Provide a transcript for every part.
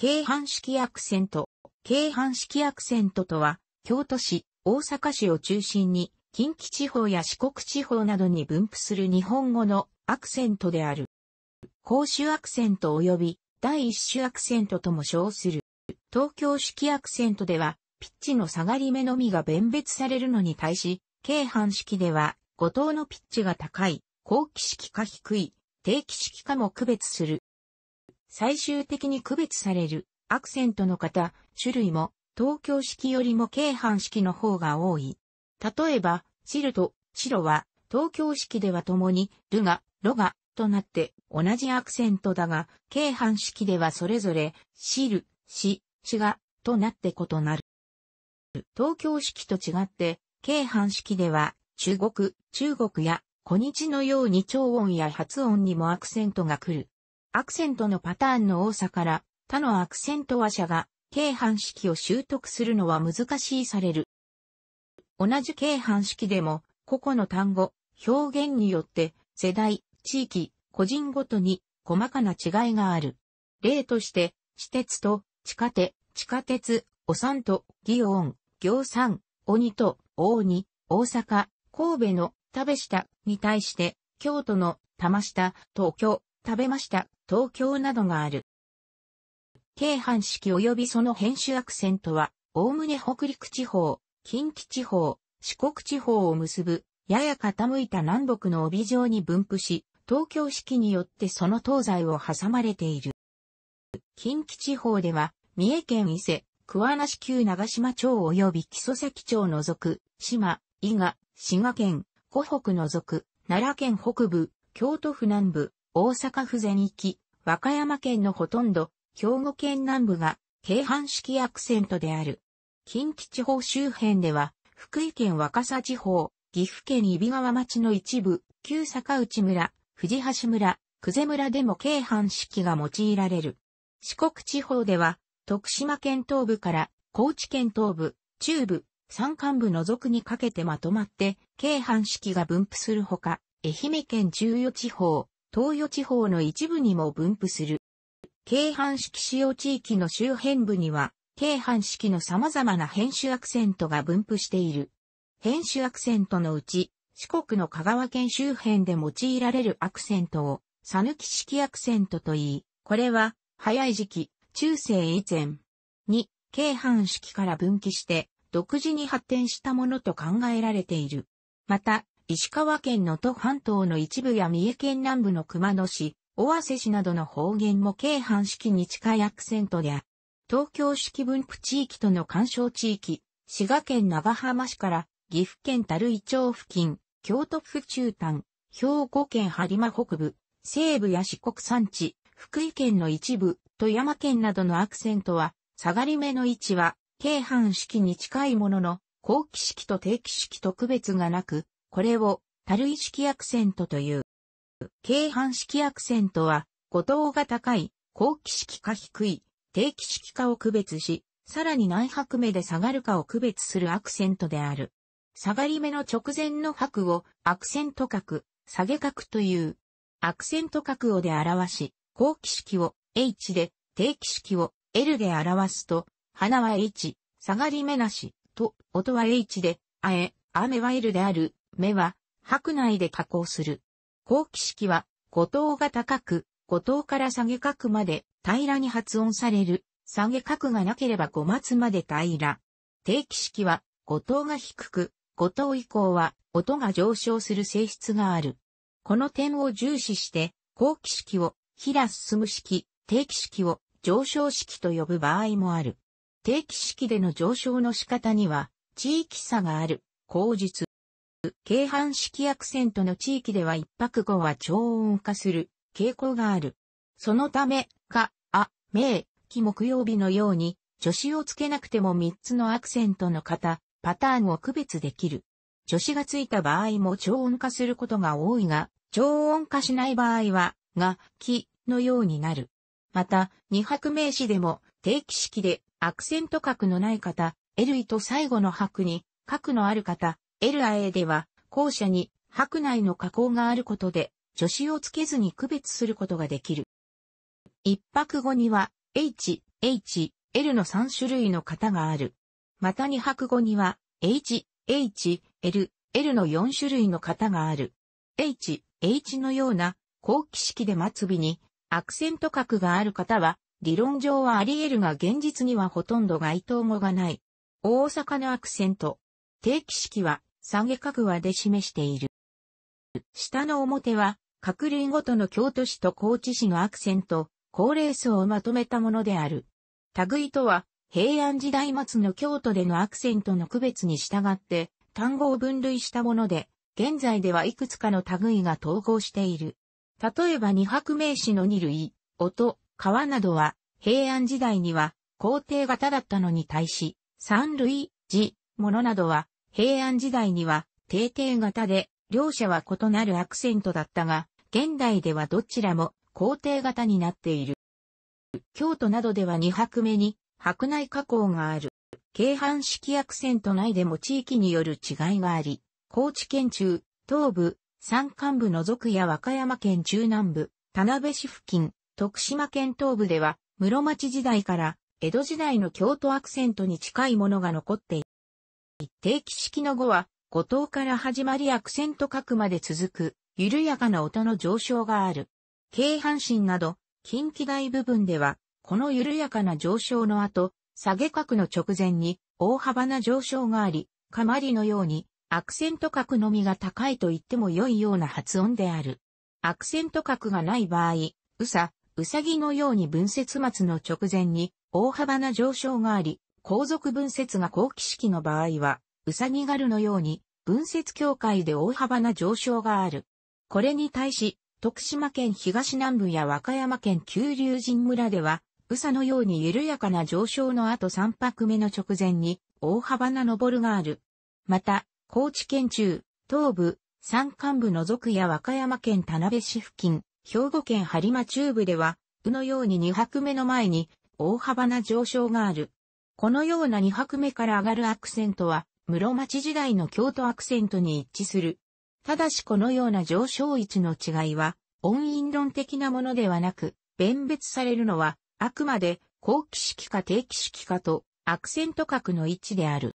京阪式アクセント。京阪式アクセントとは、京都市、大阪市を中心に、近畿地方や四国地方などに分布する日本語のアクセントである。公衆アクセント及び第一種アクセントとも称する。東京式アクセントでは、ピッチの下がり目のみが弁別されるのに対し、京阪式では、五島のピッチが高い、後期式か低い、定期式かも区別する。最終的に区別されるアクセントの型、種類も東京式よりも京阪式の方が多い。例えば、ルとロは東京式では共にルが、ロがとなって同じアクセントだが、京阪式ではそれぞれシル、シ、シがとなって異なる。東京式と違って、京阪式では中国、中国や小日のように長音や発音にもアクセントが来る。アクセントのパターンの多さから他のアクセント話者が軽半式を習得するのは難しいされる。同じ軽半式でも個々の単語、表現によって世代、地域、個人ごとに細かな違いがある。例として、私鉄と地下鉄、地下鉄、お産と、祇園、行産、鬼と、大に、大阪、神戸の、食べしたに対して、京都の、玉下、東京、食べました東京などがある。京阪式及びその編集アクセントは、おおむね北陸地方、近畿地方、四国地方を結ぶ、やや傾いた南北の帯状に分布し、東京式によってその東西を挟まれている。近畿地方では、三重県伊勢、桑名市旧長島町及び木曽崎町を除く、島、伊賀、滋賀県、湖北除く、奈良県北部、京都府南部、大阪府全域、和歌山県のほとんど、兵庫県南部が、京阪式アクセントである。近畿地方周辺では、福井県若狭地方、岐阜県揖斐川町の一部、旧坂内村、藤橋村、久世村でも京阪式が用いられる。四国地方では、徳島県東部から高知県東部、中部、山間部除くにかけてまとまって、京阪式が分布するほか、愛媛県中予地方、東予地方の一部にも分布する。京阪式使用地域の周辺部には、京阪式の様々な編集アクセントが分布している。編集アクセントのうち、四国の香川県周辺で用いられるアクセントを、さぬき式アクセントといい、これは、早い時期、中世以前に、京阪式から分岐して、独自に発展したものと考えられている。また、石川県能登半島の一部や三重県南部の熊野市、尾鷲市などの方言も京阪式に近いアクセントや、東京式分布地域との干渉地域、滋賀県長浜市から岐阜県樽井町付近、京都府中端、兵庫県播磨北部、西部や四国山地、福井県の一部、富山県などのアクセントは、下がり目の位置は、京阪式に近いものの、後期式と定期式と区別がなく、これをる類式アクセントという。軽半式アクセントは、誤答が高い、後期式か低い、低期式かを区別し、さらに内拍目で下がるかを区別するアクセントである。下がり目の直前の拍をアクセント角、下げ角という。アクセント角をで表し、後期式を H で、定期式を L で表すと、花は H、下がり目なし、と、音は H で、あえ、雨は L である。目は白内で加工する。後期式は、五等が高く、五等から下げ角まで平らに発音される。下げ角がなければ五末まで平ら。定期式は、五等が低く、五等以降は、音が上昇する性質がある。この点を重視して、後期式を、平進む式、定期式を、上昇式と呼ぶ場合もある。定期式での上昇の仕方には、地域差がある、口述。京阪式アクセントの地域では一泊後は超音化する傾向がある。そのため、か、あ、い、木木曜日のように、助詞をつけなくても三つのアクセントの型、パターンを区別できる。助詞がついた場合も超音化することが多いが、超音化しない場合は、が、き、のようになる。また、二拍名詞でも、定期式で、アクセント角のない方、イと最後の白に、角のある方、LA では、校舎に白内の加工があることで、助詞をつけずに区別することができる。一泊後には、H、H、L の3種類の型がある。また二泊後には、H、H、L、L の4種類の型がある。H、H のような、後期式で末尾に、アクセント角がある方は、理論上はあり得るが現実にはほとんど該当語がない。大阪のアクセント。定期式は、下げ格で示している。下の表は、各類ごとの京都市と高知市のアクセント、高齢層をまとめたものである。類とは、平安時代末の京都でのアクセントの区別に従って、単語を分類したもので、現在ではいくつかの類が統合している。例えば二白名詞の二類、音、川などは、平安時代には、皇帝型だったのに対し、三類、字、ものなどは、平安時代には、定型型で、両者は異なるアクセントだったが、現代ではどちらも皇帝型になっている。京都などでは2拍目に白内加工がある。京阪式アクセント内でも地域による違いがあり、高知県中、東部、山間部の属や和歌山県中南部、田辺市付近、徳島県東部では、室町時代から江戸時代の京都アクセントに近いものが残ってい一定期式の後は、五頭から始まりアクセント角まで続く、緩やかな音の上昇がある。軽半身など、近畿大部分では、この緩やかな上昇の後、下げ角の直前に大幅な上昇があり、かまりのように、アクセント角のみが高いと言っても良いような発音である。アクセント角がない場合、うさ、うさぎのように分節末の直前に大幅な上昇があり、皇族分節が後期式の場合は、うさぎがるのように、分節境界で大幅な上昇がある。これに対し、徳島県東南部や和歌山県九龍神村では、宇佐のように緩やかな上昇の後3拍目の直前に大幅な上るがある。また、高知県中、東部、山間部の属や和歌山県田辺市付近、兵庫県播磨中部では、うのように2拍目の前に大幅な上昇がある。このような2拍目から上がるアクセントは、室町時代の京都アクセントに一致する。ただしこのような上昇位置の違いは、音韻論的なものではなく、弁別されるのは、あくまで、後期式か定期式かと、アクセント角の位置である。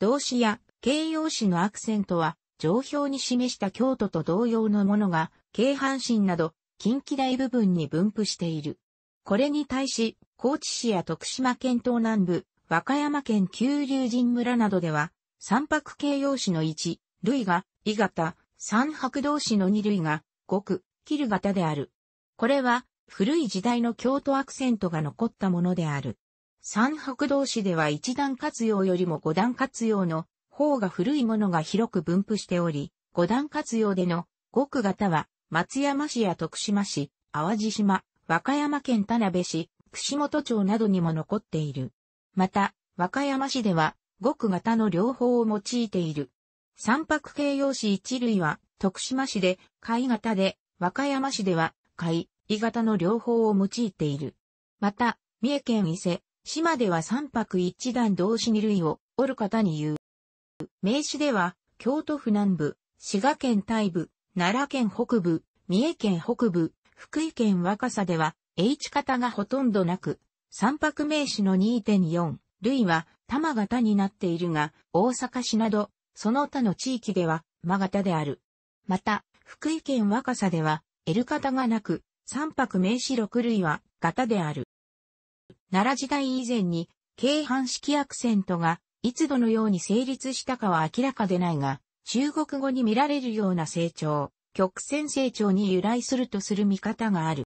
動詞や形容詞のアクセントは、上表に示した京都と同様のものが、京阪神など、近畿大部分に分布している。これに対し、高知市や徳島県東南部、和歌山県九龍神村などでは、三白形容詞の一、類が、異型、三白動詞の二類が、極、切る型である。これは、古い時代の京都アクセントが残ったものである。三白動詞では一段活用よりも五段活用の方が古いものが広く分布しており、五段活用での極型は、松山市や徳島市、淡路島、和歌山県田辺市、串本町などにも残っている。また、和歌山市では、極型の両方を用いている。三白形容詞一類は、徳島市で、貝型で、和歌山市では、貝、伊型の両方を用いている。また、三重県伊勢、島では三白一段同士二類を、おる方に言う。名詞では、京都府南部、滋賀県大部、奈良県北部、三重県北部、福井県若狭では、H 型がほとんどなく、三白名詞の2.4類は玉型になっているが、大阪市など、その他の地域では、真型である。また、福井県若狭では、L 型がなく、三白名詞6類は、型である。奈良時代以前に、京阪式アクセントが、いつどのように成立したかは明らかでないが、中国語に見られるような成長、曲線成長に由来するとする見方がある。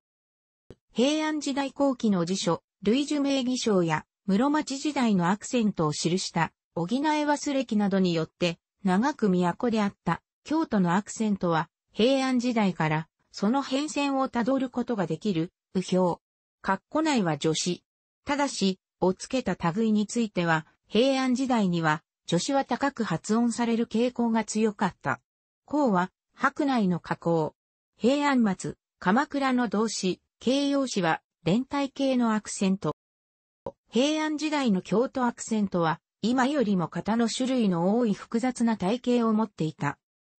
平安時代後期の辞書、類樹名義書や室町時代のアクセントを記した補え忘れ記などによって長く都であった京都のアクセントは平安時代からその変遷をたどることができる右表。括弧内は助詞。ただし、をつけた類については平安時代には助詞は高く発音される傾向が強かった。項は白内の加工。平安末、鎌倉の動詞、形容詞は連帯形のアクセント。平安時代の京都アクセントは、今よりも型の種類の多い複雑な体系を持っていた。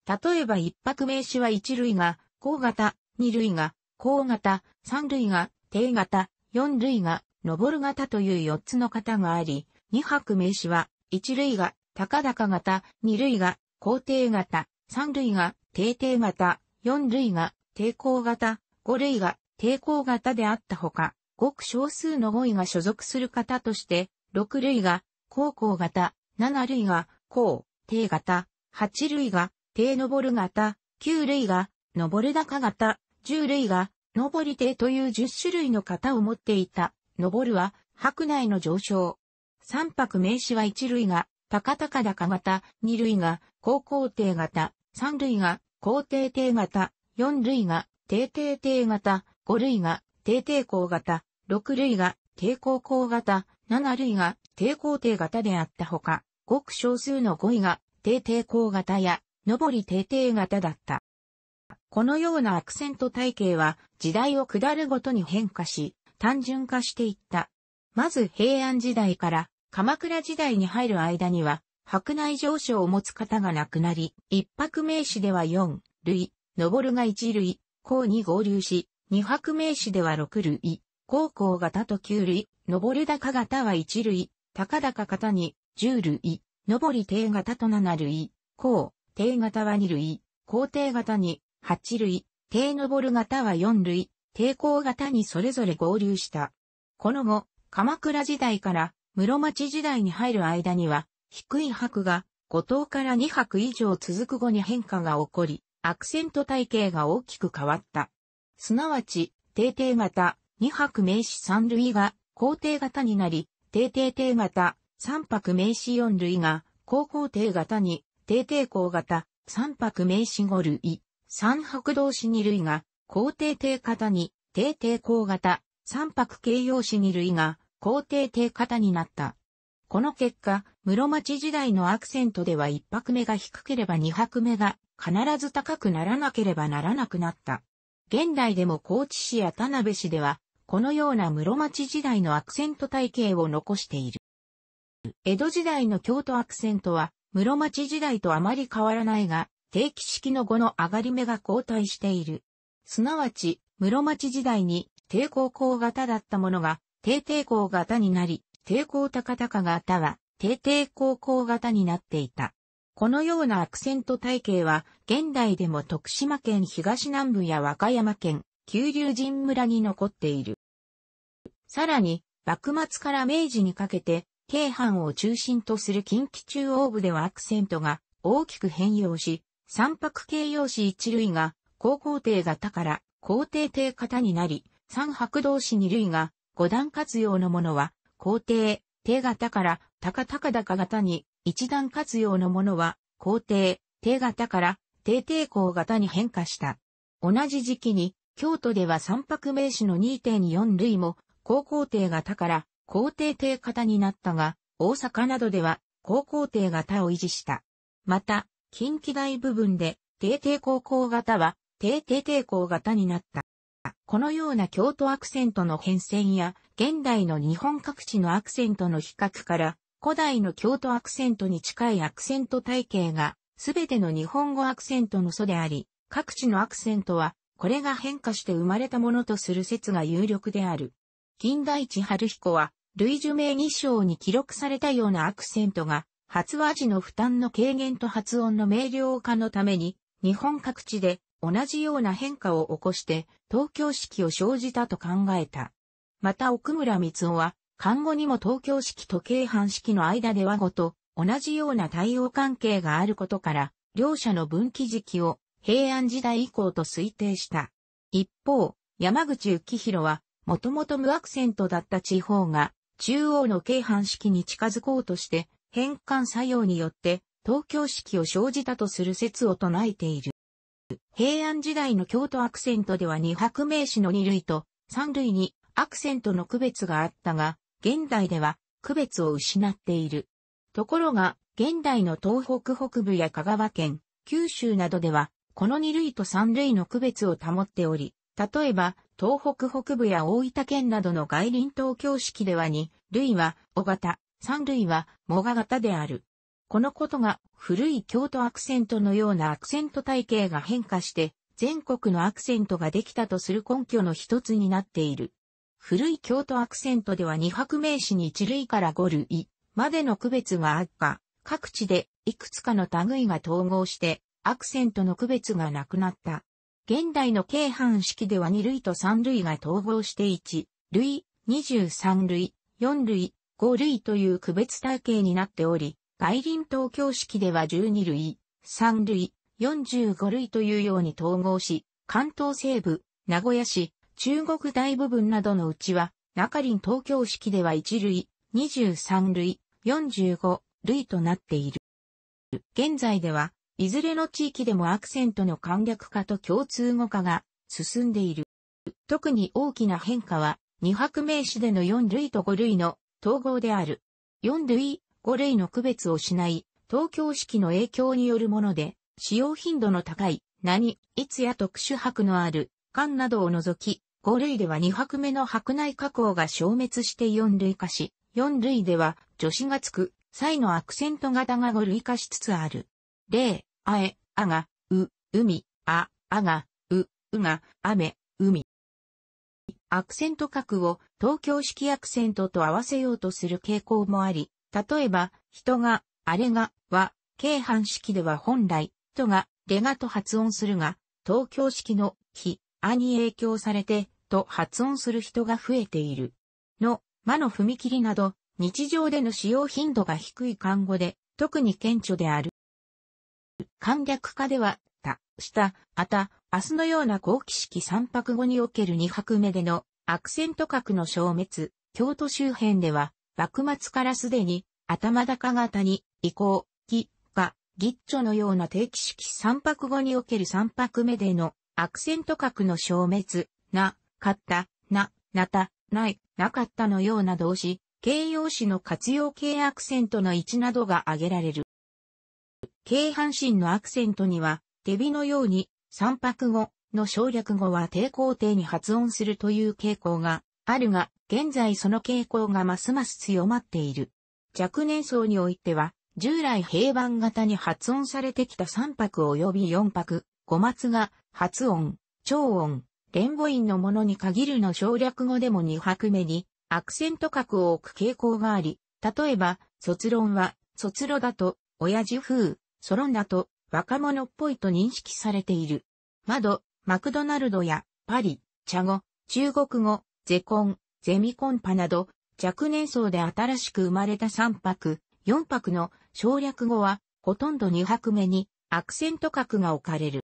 例えば一泊名詞は一類が、甲型、二類が、甲型、三類が、低型、四類が、登る型という四つの型があり、二泊名詞は、一類が、高々型、二類が、高低型、三類が、低低型、四類が、低高型、五類が、抵抗型であったほか、ごく少数の5位が所属する型として、6類が高校型、7類が高低型、8類が低登る型、9類が登る高型、10類が登り低という10種類の型を持っていた。登るは白内の上昇。三泊名詞は1類が高高高型、2類が高校低型、3類が高低低型、4類が低低低型、5類が低抵抗型、6類が抵抗抗型、7類が抵抗低型であったほか、ごく少数の5位が低抵抗型や上り低低型だった。このようなアクセント体系は時代を下るごとに変化し、単純化していった。まず平安時代から鎌倉時代に入る間には、白内上昇を持つ方が亡くなり、一泊名詞では4類、上るが1類、高に合流し、二拍名詞では六類、高校型と九類、上高型は一類、高高型に、十類、上り低型と七類、高、低型は二類、高低型に、八類、低上る型は四類、低高型にそれぞれ合流した。この後、鎌倉時代から室町時代に入る間には、低い白が五島から二白以上続く後に変化が起こり、アクセント体系が大きく変わった。すなわち、定定型、二拍名詞三類が肯定型になり、定定定型、三拍名詞四類が高肯定型に、定定項型、三拍名詞五類、三拍動詞二類が肯定定型に、定定項型、三拍形容詞二類が肯定定型になった。この結果、室町時代のアクセントでは一拍目が低ければ二拍目が必ず高くならなければならなくなった。現代でも高知市や田辺市では、このような室町時代のアクセント体系を残している。江戸時代の京都アクセントは、室町時代とあまり変わらないが、定期式の後の上がり目が交代している。すなわち、室町時代に低高校型だったものが、低低校型になり、低高高高型は、低低高校型になっていた。このようなアクセント体系は、現代でも徳島県東南部や和歌山県、九龍神村に残っている。さらに、幕末から明治にかけて、京阪を中心とする近畿中央部ではアクセントが大きく変容し、三白形容詞一類が高校定型から高定定型になり、三白動詞二類が五段活用のものは、高定、定型から高高高型に一段活用のものは、皇帝、帝型から帝帝皇型に変化した。同じ時期に、京都では三白名詞の2.4類も、高校帝型から皇帝帝型になったが、大阪などでは高校帝型を維持した。また、近畿大部分で、帝帝高校型は、帝帝帝皇型になった。このような京都アクセントの変遷や、現代の日本各地のアクセントの比較から、古代の京都アクセントに近いアクセント体系が、すべての日本語アクセントの祖であり、各地のアクセントは、これが変化して生まれたものとする説が有力である。近代地春彦は、類受名日章に記録されたようなアクセントが、発話時の負担の軽減と発音の明瞭化のために、日本各地で同じような変化を起こして、東京式を生じたと考えた。また奥村光夫は、看護にも東京式と京阪式の間で和語と同じような対応関係があることから、両者の分岐時期を平安時代以降と推定した。一方、山口幸弘は、もともと無アクセントだった地方が、中央の京阪式に近づこうとして、変換作用によって、東京式を生じたとする説を唱えている。平安時代の京都アクセントでは二白名詞の二類と三類にアクセントの区別があったが、現代では区別を失っている。ところが、現代の東北北部や香川県、九州などでは、この二類と三類の区別を保っており、例えば、東北北部や大分県などの外輪東京式では2類は尾型、三類は藻が型である。このことが古い京都アクセントのようなアクセント体系が変化して、全国のアクセントができたとする根拠の一つになっている。古い京都アクセントでは二拍名詞に一類から五類までの区別があっか、各地でいくつかの類が統合してアクセントの区別がなくなった。現代の京阪式では二類と三類が統合して1、類、23類、4類、5類という区別体系になっており、外輪東京式では12類、3類、45類というように統合し、関東西部、名古屋市、中国大部分などのうちは、中林東京式では1類、23類、45類となっている。現在では、いずれの地域でもアクセントの簡略化と共通語化が進んでいる。特に大きな変化は、二拍名詞での4類と5類の統合である。4類、5類の区別をしない、東京式の影響によるもので、使用頻度の高い、何、いつや特殊白のある、艦などを除き、5類では2泊目の白内加工が消滅して4類化し、4類では助詞がつく際のアクセント型が5類化しつつある。例、あえ、あが、う、海、あ、あが、う、うが、雨、海。アクセント角を東京式アクセントと合わせようとする傾向もあり、例えば、人が、あれが、は、京阪式では本来、とが、れがと発音するが、東京式の、ひ、あに影響されて、と発音する人が増えている。の、魔の踏切など、日常での使用頻度が低い漢語で、特に顕著である。簡略化では、た、した、あた、明日のような後期式三拍語における二拍目でのアクセント格の消滅、京都周辺では、幕末からすでに、頭高型に、移行、き、が、ギッチョのような定期式三拍語における三拍目でのアクセント角の消滅、な、かった、な、なた、ない、なかったのような動詞、形容詞の活用形アクセントの位置などが挙げられる。軽半身のアクセントには、手火のように、三拍語の省略語は抵抗定に発音するという傾向があるが、現在その傾向がますます強まっている。若年層においては、従来平板型に発音されてきた三拍及び四拍、五末が発音、超音、連母音のものに限るの省略語でも2拍目にアクセント角を置く傾向があり、例えば、卒論は、卒論だと、親父風、ソロンだと、若者っぽいと認識されている。窓、マクドナルドや、パリ、茶語、中国語、ゼコン、ゼミコンパなど、若年層で新しく生まれた3拍、4拍の省略語は、ほとんど2拍目に、アクセント角が置かれる。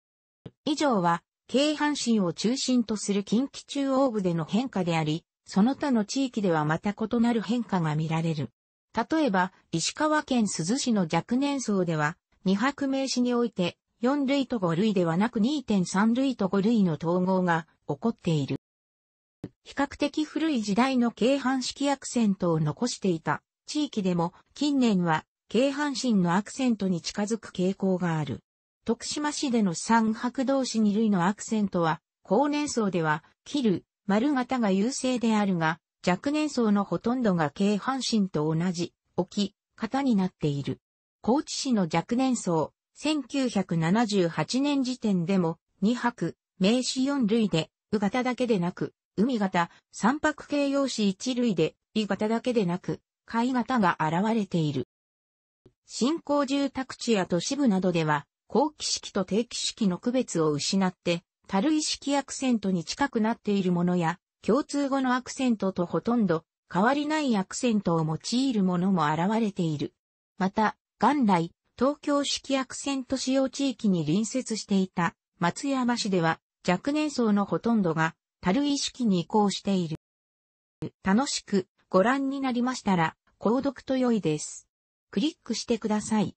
以上は、京阪神を中心とする近畿中央部での変化であり、その他の地域ではまた異なる変化が見られる。例えば、石川県珠洲市の若年層では、二泊名詞において、4類と5類ではなく2.3類と5類の統合が起こっている。比較的古い時代の京阪式アクセントを残していた地域でも近年は京阪神のアクセントに近づく傾向がある。徳島市での三白同士二類のアクセントは、高年層では、切る、丸型が優勢であるが、若年層のほとんどが軽半身と同じ、置き、型になっている。高知市の若年層、1978年時点でも、二白、名詞四類で、う型だけでなく、海型、三白形容詞一類で、い型だけでなく、貝型が現れている。新興住宅地や都市部などでは、後期式と定期式の区別を失って、たるい式アクセントに近くなっているものや、共通語のアクセントとほとんど変わりないアクセントを用いるものも現れている。また、元来、東京式アクセント使用地域に隣接していた松山市では若年層のほとんどがたるい式に移行している。楽しくご覧になりましたら、購読と良いです。クリックしてください。